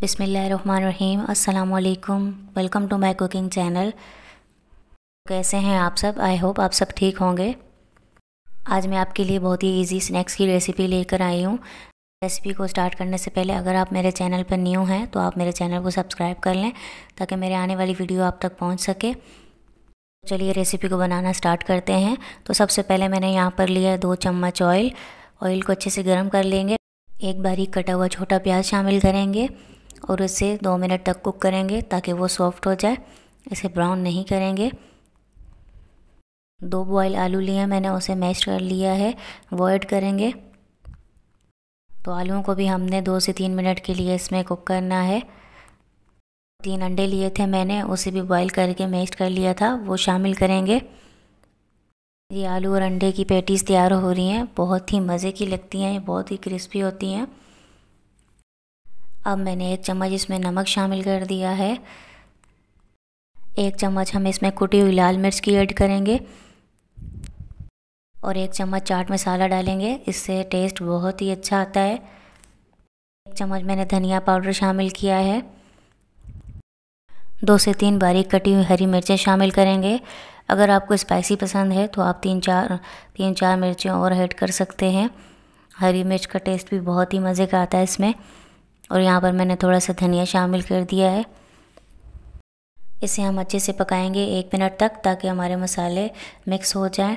बिसमीम् अल्लाम welcome to my cooking channel कैसे हैं आप सब आई होप आप सब ठीक होंगे आज मैं आपके लिए बहुत ही इजी स्नैक्स की रेसिपी लेकर आई हूँ रेसिपी को स्टार्ट करने से पहले अगर आप मेरे चैनल पर न्यू हैं तो आप मेरे चैनल को सब्सक्राइब कर लें ताकि मेरे आने वाली वीडियो आप तक पहुँच सके चलिए रेसिपी को बनाना स्टार्ट करते हैं तो सबसे पहले मैंने यहाँ पर लिया है दो चम्मच ऑयल ऑयल को अच्छे से गर्म कर लेंगे एक बारीक कटा हुआ छोटा प्याज शामिल करेंगे और इसे दो मिनट तक कुक करेंगे ताकि वो सॉफ्ट हो जाए इसे ब्राउन नहीं करेंगे दो बॉयल आलू लिए मैंने उसे मैश कर लिया है वो ऐड करेंगे तो आलूओं को भी हमने दो से तीन मिनट के लिए इसमें कुक करना है तीन अंडे लिए थे मैंने उसे भी बॉईल करके मैश कर लिया था वो शामिल करेंगे ये आलू और अंडे की पेटीज़ तैयार हो रही हैं बहुत ही मज़े की लगती हैं बहुत ही क्रिस्पी होती हैं अब मैंने एक चम्मच इसमें नमक शामिल कर दिया है एक चम्मच हम इसमें कुटी हुई लाल मिर्च की ऐड करेंगे और एक चम्मच चाट मसाला डालेंगे इससे टेस्ट बहुत ही अच्छा आता है एक चम्मच मैंने धनिया पाउडर शामिल किया है दो से तीन बारीक कटी हुई हरी मिर्चें शामिल करेंगे अगर आपको स्पाइसी पसंद है तो आप तीन चार तीन चार मिर्चें और ऐड कर सकते हैं हरी मिर्च का टेस्ट भी बहुत ही मज़े का आता है इसमें और यहाँ पर मैंने थोड़ा सा धनिया शामिल कर दिया है इसे हम अच्छे से पकाएंगे एक मिनट तक ताकि हमारे मसाले मिक्स हो जाएं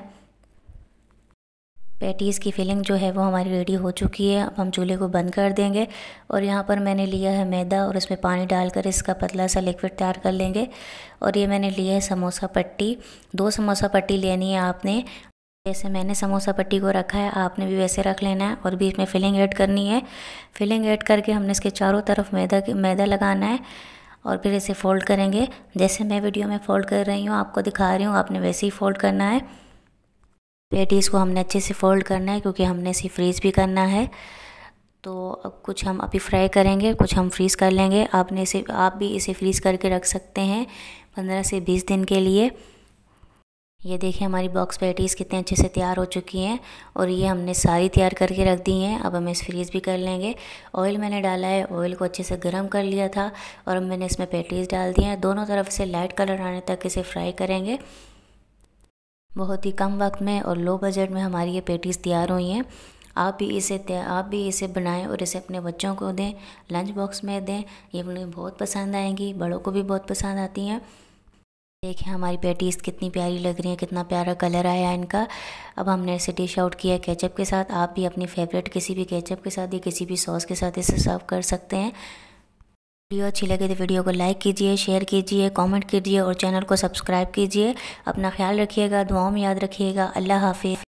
पैटीज़ की फिलिंग जो है वो हमारी रेडी हो चुकी है अब हम चूल्हे को बंद कर देंगे और यहाँ पर मैंने लिया है मैदा और उसमें पानी डालकर इसका पतला सा लिक्विड तैयार कर लेंगे और ये मैंने लिया है समोसा पट्टी दो समोसा पट्टी लेनी है आपने जैसे मैंने समोसा पट्टी को रखा है आपने भी वैसे रख लेना है और बीच में फिलिंग ऐड करनी है फिलिंग ऐड करके हमने इसके चारों तरफ मैदा मैदा लगाना है और फिर इसे फ़ोल्ड करेंगे जैसे मैं वीडियो में फ़ोल्ड कर रही हूँ आपको दिखा रही हूँ आपने वैसे ही फ़ोल्ड करना है पेटीज़ को हमने अच्छे से फ़ोल्ड करना है क्योंकि हमने इसे फ्रीज़ भी करना है तो अब कुछ हम अभी फ्राई करेंगे कुछ हम फ्रीज़ कर लेंगे आपने इसे आप भी इसे फ्रीज़ करके रख सकते हैं पंद्रह से बीस दिन के लिए ये देखिए हमारी बॉक्स पैटीज़ कितने अच्छे से तैयार हो चुकी हैं और ये हमने सारी तैयार करके रख दी हैं अब हम इस फ्रीज़ भी कर लेंगे ऑयल मैंने डाला है ऑयल को अच्छे से गर्म कर लिया था और अब मैंने इसमें पैटीज़ डाल दी हैं दोनों तरफ से लाइट कलर आने तक इसे फ्राई करेंगे बहुत ही कम वक्त में और लो बजट में हमारी ये पेटीज़ तैयार हुई हैं आप भी इसे आप भी इसे बनाएं और इसे अपने बच्चों को दें लंच बॉक्स में दें ये उन्हें बहुत पसंद आएंगी बड़ों को भी बहुत पसंद आती हैं देखें हमारी पेटीज़ कितनी प्यारी लग रही हैं कितना प्यारा कलर आया इनका अब हमने इसे डिश आउट किया केचप के साथ आप भी अपनी फेवरेट किसी भी केचप के साथ या किसी भी सॉस के साथ इसे सर्व कर सकते हैं वीडियो अच्छी लगे तो वीडियो को लाइक कीजिए शेयर कीजिए कमेंट कीजिए और चैनल को सब्सक्राइब कीजिए अपना ख्याल रखिएगा दुआओं में याद रखिएगा अल्लाह हाफिज़